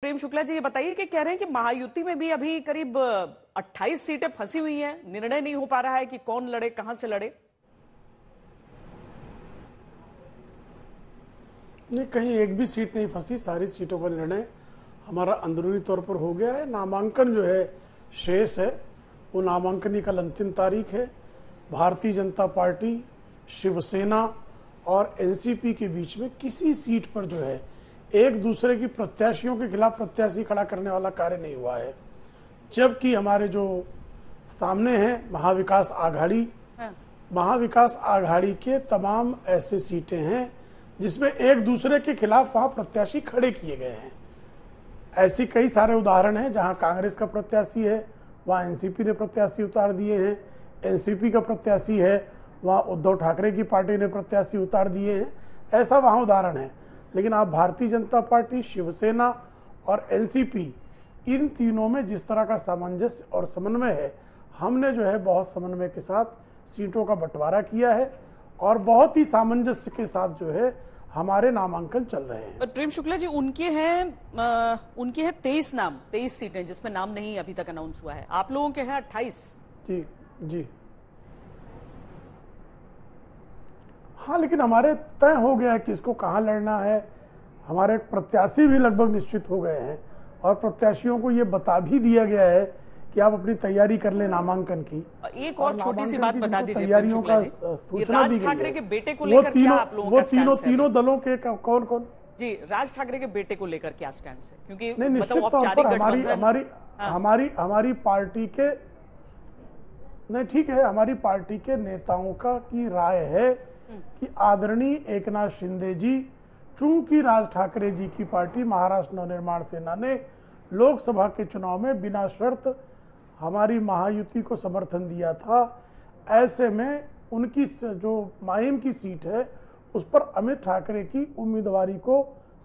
प्रेम शुक्ला जी ये बताइए कि कह रहे हैं कि महायुति में भी अभी करीब 28 सीटें फंसी हुई हैं निर्णय नहीं हो पा रहा है कि कौन लड़े कहां से लड़े नहीं कहीं एक भी सीट नहीं फंसी सारी सीटों पर निर्णय हमारा अंदरूनी तौर पर हो गया है नामांकन जो है शेष है वो नामांकन कल अंतिम तारीख है भारतीय जनता पार्टी शिवसेना और एनसीपी के बीच में किसी सीट पर जो है एक दूसरे की प्रत्याशियों के खिलाफ प्रत्याशी खड़ा करने वाला कार्य नहीं हुआ है जबकि हमारे जो सामने हैं महाविकास आघाड़ी हाँ। महाविकास आघाड़ी के तमाम ऐसे सीटें हैं जिसमें एक दूसरे के खिलाफ वहां प्रत्याशी खड़े किए गए हैं ऐसी कई सारे उदाहरण हैं जहां कांग्रेस का प्रत्याशी है वहां एनसीपी ने प्रत्याशी उतार दिए हैं एनसीपी का प्रत्याशी है वहां उद्धव ठाकरे की पार्टी ने प्रत्याशी उतार दिए हैं ऐसा वहां उदाहरण है लेकिन आप भारतीय जनता पार्टी शिवसेना और एनसीपी इन तीनों में जिस तरह का सामंजस्य और समन्वय है हमने जो है बहुत समन्वय के साथ सीटों का बंटवारा किया है और बहुत ही सामंजस्य के साथ जो है हमारे नामांकन चल रहे हैं प्रेम शुक्ला जी उनके हैं उनके हैं तेईस नाम तेईस सीटें जिसमें नाम नहीं अभी तक अनाउंस हुआ है आप लोगों के हैं अट्ठाईस जी जी हाँ लेकिन हमारे तय हो गया है कि इसको कहाँ लड़ना है हमारे प्रत्याशी भी लगभग निश्चित हो गए हैं और प्रत्याशियों को ये बता भी दिया गया है कि आप अपनी तैयारी कर ले नामांकन की एक और छोटी सी बात बता दीजिए तैयारियों का सूचना दी गई के बेटे को लेकर आप लोगों वो तीनों तीनों दलों के कौन कौन जी राज ठाकरे के बेटे को लेकर क्या स्टैंड है क्योंकि नहीं मतलब तौर पर हमारी हमारी हाँ। हमारी हमारी पार्टी के नहीं ठीक है हमारी पार्टी के नेताओं का की राय है कि आदरणीय एकनाथ शिंदे जी चूंकि राज ठाकरे जी की पार्टी महाराष्ट्र नवनिर्माण सेना ने लोकसभा के चुनाव में बिना शर्त हमारी महायुति को समर्थन दिया था ऐसे में उनकी जो माहिम की सीट है उस पर अमित ठाकरे की उम्मीदवारी को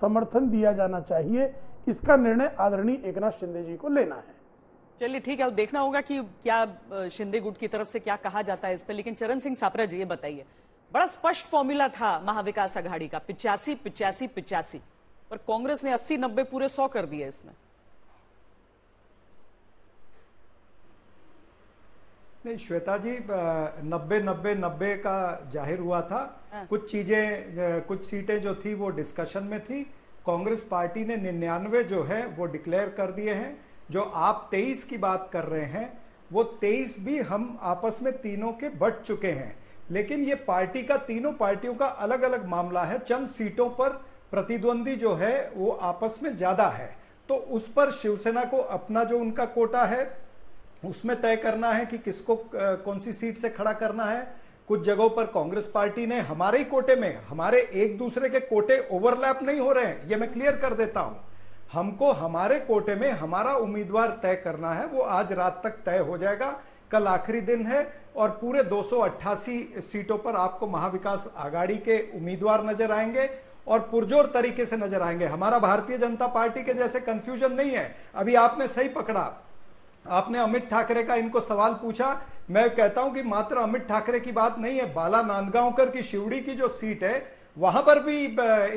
समर्थन दिया जाना चाहिए इसका निर्णय आदरणीय एकनाथ शिंदे जी को लेना है चलिए ठीक है अब देखना होगा कि क्या शिंदे गुट की तरफ से क्या कहा जाता है इस पर लेकिन चरण सिंह सापरा जी ये बताइए बड़ा स्पष्ट फॉर्मूला था महाविकास आघाड़ी का पिचासी पिचासी पिचासी पर कांग्रेस ने अस्सी नब्बे पूरे सौ कर दिए इसमें नहीं श्वेता जी नब्बे नब्बे नब्बे का जाहिर हुआ था आ? हाँ। कुछ चीजें कुछ सीटें जो थी वो डिस्कशन में थी कांग्रेस पार्टी ने निन्यानवे जो है वो डिक्लेयर कर दिए हैं जो आप तेईस की बात कर रहे हैं वो तेईस भी हम आपस में तीनों के बट चुके हैं लेकिन ये पार्टी का तीनों पार्टियों का अलग अलग मामला है चंद सीटों पर प्रतिद्वंदी जो है वो आपस में ज्यादा है तो उस पर शिवसेना को अपना जो उनका कोटा है उसमें तय करना है कि किसको कौन सी सीट से खड़ा करना है कुछ जगहों पर कांग्रेस पार्टी ने हमारे ही कोटे में हमारे एक दूसरे के कोटे ओवरलैप नहीं हो रहे हैं ये मैं क्लियर कर देता हूं हमको हमारे कोटे में हमारा उम्मीदवार तय करना है वो आज रात तक तय हो जाएगा कल आखिरी दिन है और पूरे 288 सीटों पर आपको महाविकास आघाड़ी के उम्मीदवार नजर आएंगे और पुरजोर तरीके से नजर आएंगे हमारा भारतीय जनता पार्टी के जैसे कंफ्यूजन नहीं है अभी आपने सही पकड़ा आपने अमित ठाकरे का इनको सवाल पूछा मैं कहता हूं कि मात्र अमित ठाकरे की बात नहीं है बाला नांदगांवकर की शिवड़ी की जो सीट है वहां पर भी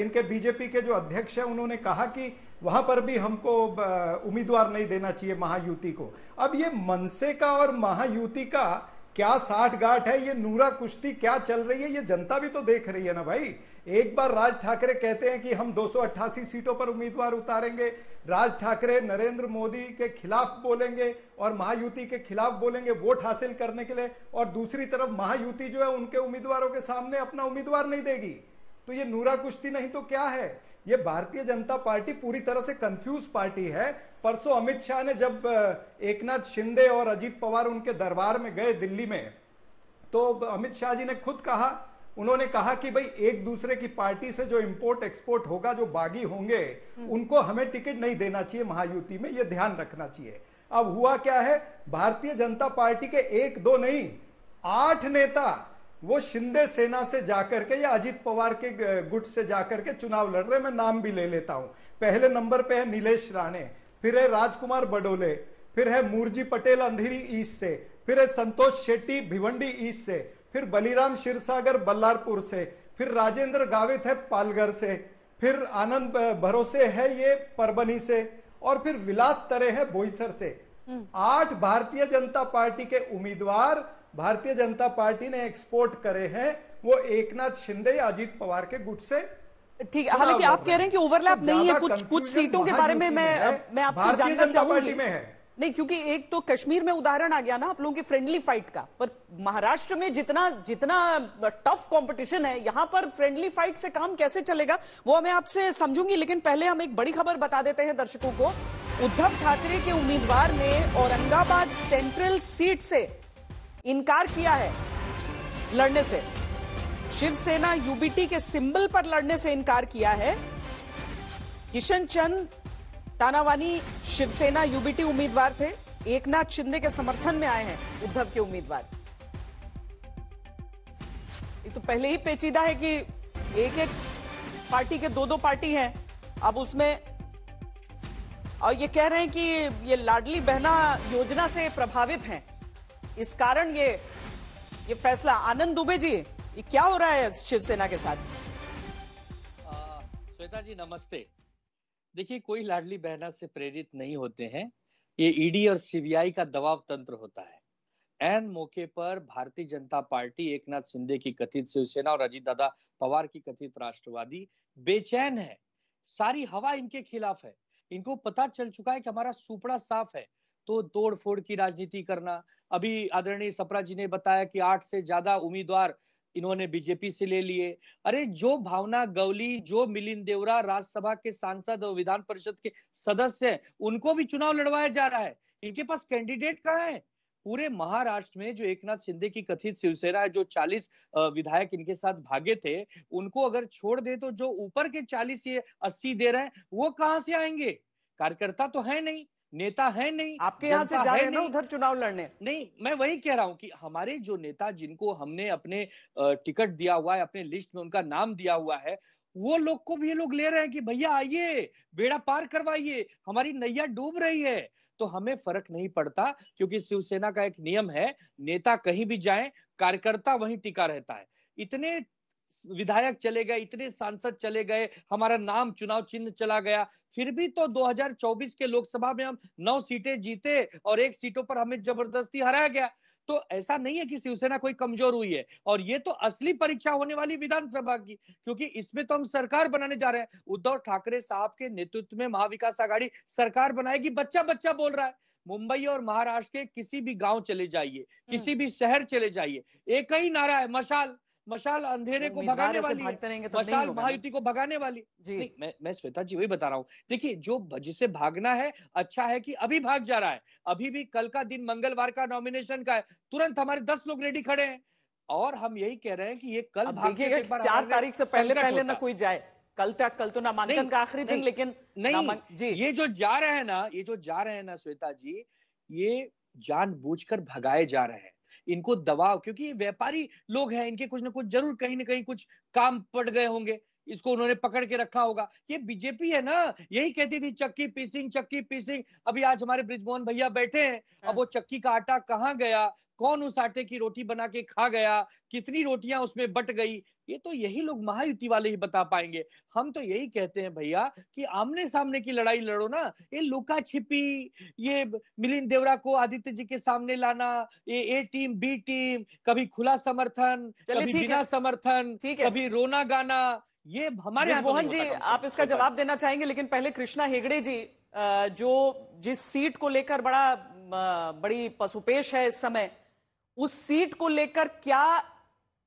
इनके बीजेपी के जो अध्यक्ष है उन्होंने कहा कि वहां पर भी हमको उम्मीदवार नहीं देना चाहिए महायुति को अब ये मनसे का और महायुति का क्या साठ गाठ है ये नूरा कुश्ती क्या चल रही है ये जनता भी तो देख रही है ना भाई एक बार राज ठाकरे कहते हैं कि हम 288 सीटों पर उम्मीदवार उतारेंगे राज ठाकरे नरेंद्र मोदी के खिलाफ बोलेंगे और महायुति के खिलाफ बोलेंगे वोट हासिल करने के लिए और दूसरी तरफ महायुति जो है उनके उम्मीदवारों के सामने अपना उम्मीदवार नहीं देगी तो ये नूरा कुश्ती नहीं तो क्या है ये भारतीय जनता पार्टी पूरी तरह से कंफ्यूज पार्टी है परसों अमित शाह ने जब एकनाथ शिंदे और अजीत पवार उनके दरबार में गए दिल्ली में तो अमित शाह जी ने खुद कहा उन्होंने कहा कि भाई एक दूसरे की पार्टी से जो इंपोर्ट एक्सपोर्ट होगा जो बागी होंगे हम्म। उनको हमें टिकट नहीं देना चाहिए महायुति में यह ध्यान रखना चाहिए अब हुआ क्या है भारतीय जनता पार्टी के एक दो नहीं आठ नेता वो शिंदे सेना से जाकर के या अजीत पवार के गुट से जाकर के चुनाव लड़ रहे मैं नाम भी ले लेता हूं पहले नंबर पे है नीलेश राणे फिर है राजकुमार बडोले फिर है मूर्जी पटेल अंधेरी ईस्ट से फिर है संतोष शेट्टी भिवंडी ईस्ट से फिर बलिराम शिरसागर बल्लारपुर से फिर राजेंद्र गावित है पालघर से फिर आनंद भरोसे है ये परबनी से और फिर विलास तरे है बोईसर से हम्म। आठ भारतीय जनता पार्टी के उम्मीदवार भारतीय जनता पार्टी ने एक्सपोर्ट करे हैं वो एकनाथ शिंदे या अजीत पवार के गुट से ठीक है हालांकि आप कह रहे हैं कि ओवरलैप तो नहीं है कुछ कुछ सीटों के बारे में मैं मैं आपसे जानना चाहूंगी में है नहीं क्योंकि एक तो कश्मीर में उदाहरण आ गया ना आप लोगों की फ्रेंडली फाइट का पर महाराष्ट्र में जितना जितना टफ कंपटीशन है यहां पर फ्रेंडली फाइट से काम कैसे चलेगा वो मैं आपसे समझूंगी लेकिन पहले हम एक बड़ी खबर बता देते हैं दर्शकों को उद्धव ठाकरे के उम्मीदवार ने औरंगाबाद सेंट्रल सीट से इनकार किया है लड़ने से शिवसेना यूबीटी के सिंबल पर लड़ने से इनकार किया है किशन चंद तानावानी शिवसेना यूबीटी उम्मीदवार थे एकनाथ शिंदे के समर्थन में आए हैं उद्धव के उम्मीदवार ये तो पहले ही पेचीदा है कि एक एक पार्टी के दो दो पार्टी हैं अब उसमें और ये कह रहे हैं कि ये लाडली बहना योजना से प्रभावित हैं इस कारण ये ये फैसला आनंद दुबे जी ये क्या हो रहा है शिवसेना के साथ श्वेता जी नमस्ते देखिए कोई लाडली बहना से प्रेरित नहीं होते हैं ये ईडी e और सीबीआई का दबाव तंत्र होता है एन मौके पर भारतीय जनता पार्टी एक नाथ शिंदे की कथित शिवसेना और अजीत दादा पवार की कथित राष्ट्रवादी बेचैन है सारी हवा इनके खिलाफ है इनको पता चल चुका है कि हमारा सुपड़ा साफ है तो तोड़ फोड़ की राजनीति करना अभी आदरणीय सपरा जी ने बताया कि आठ से ज्यादा उम्मीदवार इन्होंने बीजेपी से ले लिए अरे जो भावना गवली जो मिलिंद देवरा राज्यसभा के सांसद और विधान परिषद के सदस्य हैं उनको भी चुनाव लड़वाया जा रहा है इनके पास कैंडिडेट कहाँ है पूरे महाराष्ट्र में जो एकनाथ शिंदे की कथित शिवसेना है जो 40 विधायक इनके साथ भागे थे उनको अगर छोड़ दे तो जो ऊपर के 40 ये 80 दे रहे हैं वो कहां से आएंगे कार्यकर्ता तो है नहीं नेता है नहीं आपके यहाँ से जा रहे हैं उधर चुनाव लड़ने नहीं मैं वही कह रहा हूँ कि हमारे जो नेता जिनको हमने अपने टिकट दिया हुआ है अपने लिस्ट में उनका नाम दिया हुआ है वो लोग को भी ये लोग ले रहे हैं कि भैया आइए बेड़ा पार करवाइए हमारी नैया डूब रही है तो हमें फर्क नहीं पड़ता क्योंकि शिवसेना का एक नियम है नेता कहीं भी जाए कार्यकर्ता वहीं टिका रहता है इतने विधायक चले गए इतने सांसद चले गए हमारा नाम चुनाव चिन्ह चला गया फिर भी तो 2024 के लोकसभा में हम नौ सीटें जीते और एक सीटों पर हमें जबरदस्ती हराया गया तो ऐसा नहीं है कि शिवसेना कोई कमजोर हुई है और ये तो असली परीक्षा होने वाली विधानसभा की क्योंकि इसमें तो हम सरकार बनाने जा रहे हैं उद्धव ठाकरे साहब के नेतृत्व में महाविकास आघाड़ी सरकार बनाएगी बच्चा बच्चा बोल रहा है मुंबई और महाराष्ट्र के किसी भी गांव चले जाइए किसी हम्म। भी शहर चले जाइए एक ही नारा है मशाल मशाल अंधेरे को भगाने वाली तो मशाल महायुति को भगाने वाली जी नहीं, मैं मैं श्वेता जी वही बता रहा हूँ देखिए जो जिसे भागना है अच्छा है कि अभी भाग जा रहा है अभी भी कल का दिन मंगलवार का नॉमिनेशन का है तुरंत हमारे दस लोग रेडी खड़े हैं और हम यही कह रहे हैं कि ये कल भागे चार तारीख से पहले पहले ना कोई जाए कल तक कल तो नामांकन का आखिरी दिन लेकिन नहीं जी ये जो जा रहे हैं ना ये जो जा रहे हैं ना श्वेता जी ये जानबूझकर भगाए जा रहे हैं इनको दबाव क्योंकि ये व्यापारी लोग हैं इनके कुछ ना कुछ जरूर कहीं ना कहीं कुछ काम पड़ गए होंगे इसको उन्होंने पकड़ के रखा होगा ये बीजेपी है ना यही कहती थी चक्की पीसिंग चक्की पीसिंग अभी आज हमारे ब्रिजमोहन भैया बैठे हैं अब हाँ। वो चक्की का आटा कहाँ गया कौन उस आटे की रोटी बना के खा गया कितनी रोटियां उसमें बट गई ये तो यही लोग महायुति वाले ही बता पाएंगे हम तो यही कहते हैं भैया कि आमने सामने की लड़ाई लड़ो ना ये लुका छिपी ये मिलिंद देवरा को आदित्य जी के सामने लाना ये ए टीम बी टीम कभी खुला समर्थन कभी बिना समर्थन कभी रोना गाना ये हमारे तो मोहन जी आप इसका जवाब देना चाहेंगे लेकिन पहले कृष्णा हेगड़े जी जो जिस सीट को लेकर बड़ा बड़ी पशुपेश है इस समय उस सीट को लेकर क्या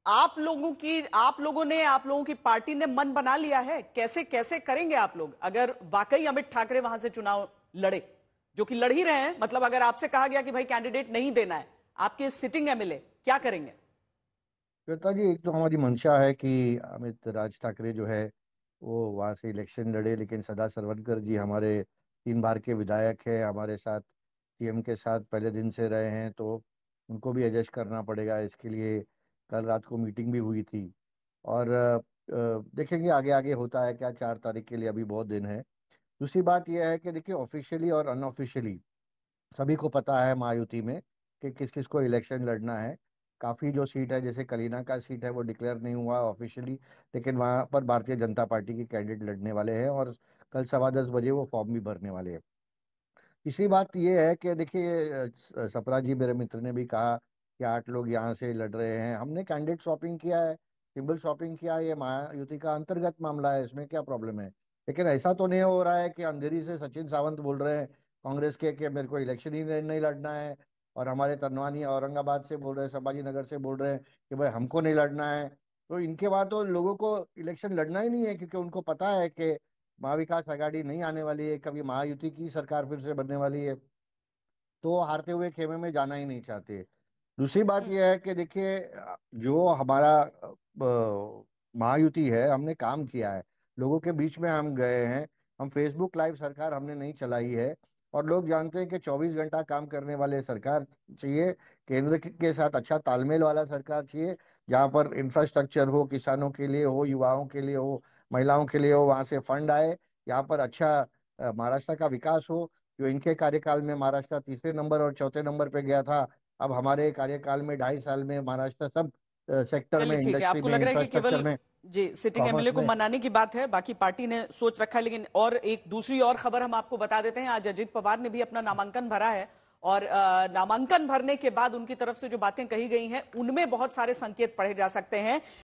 आप लोगों की आप लोगों ने आप लोगों की पार्टी ने मन बना लिया है कैसे कैसे करेंगे आप लोग अगर वाकई अमित ठाकरे वहां से चुनाव लड़े जो कि लड़ ही रहे हैं मतलब अगर आपसे कहा गया कि भाई कैंडिडेट नहीं देना है आपके सिटिंग एमएलए क्या करेंगे श्वेता जी एक तो हमारी मंशा है कि अमित राज ठाकरे जो है वो वहाँ से इलेक्शन लड़े लेकिन सदा सरवनकर जी हमारे तीन बार के विधायक है हमारे साथ सीएम के साथ पहले दिन से रहे हैं तो उनको भी एडजस्ट करना पड़ेगा इसके लिए कल रात को मीटिंग भी हुई थी और देखेंगे आगे आगे होता है क्या चार तारीख के लिए अभी बहुत दिन है दूसरी बात यह है कि देखिए ऑफिशियली और अनऑफिशियली सभी को पता है मायुति में कि किस किस को इलेक्शन लड़ना है काफी जो सीट है जैसे कलीना का सीट है वो डिक्लेयर नहीं हुआ ऑफिशियली लेकिन वहां पर भारतीय जनता पार्टी के कैंडिडेट लड़ने वाले हैं और कल सवा दस बजे वो फॉर्म भी भरने वाले हैं तीसरी बात ये है कि देखिए सपरा जी मेरे मित्र ने भी कहा कि आठ लोग यहाँ से लड़ रहे हैं हमने कैंडिडेट शॉपिंग किया है सिंबल शॉपिंग किया है ये महायुति का अंतर्गत मामला है इसमें क्या प्रॉब्लम है लेकिन ऐसा तो नहीं हो रहा है कि अंधेरी से सचिन सावंत बोल रहे हैं कांग्रेस के कि मेरे को इलेक्शन ही नहीं लड़ना है और हमारे तनवानी औरंगाबाद से बोल रहे हैं संभाजी नगर से बोल रहे हैं कि भाई हमको नहीं लड़ना है तो इनके बाद तो लोगों को इलेक्शन लड़ना ही नहीं है क्योंकि उनको पता है कि महाविकास आघाड़ी नहीं आने वाली है कभी महायुति की सरकार फिर से बनने वाली है तो हारते हुए खेमे में जाना ही नहीं चाहते दूसरी बात हम्म। यह है कि देखिए जो हमारा महायुति है हमने काम किया है लोगों के बीच में हम गए हैं हम फेसबुक लाइव सरकार हमने नहीं चलाई है और लोग जानते हैं कि 24 घंटा काम करने वाले सरकार चाहिए केंद्र के साथ अच्छा तालमेल वाला सरकार चाहिए जहाँ पर इंफ्रास्ट्रक्चर हो किसानों के लिए हो युवाओं के लिए हो महिलाओं के लिए हो वहाँ से फंड आए यहाँ पर अच्छा महाराष्ट्र का विकास हो जो इनके कार्यकाल में महाराष्ट्र तीसरे नंबर और चौथे नंबर पे गया था अब हमारे कार्यकाल में ढाई साल में महाराष्ट्र सब सेक्टर में ठीक है आपको लग रहा है केवल जी सिटिंग एमएलए को मनाने की बात है बाकी पार्टी ने सोच रखा है लेकिन और एक दूसरी और खबर हम आपको बता देते हैं आज अजीत पवार ने भी अपना नामांकन भरा है और नामांकन भरने के बाद उनकी तरफ से जो बातें कही गई हैं उनमें बहुत सारे संकेत पढ़े जा सकते हैं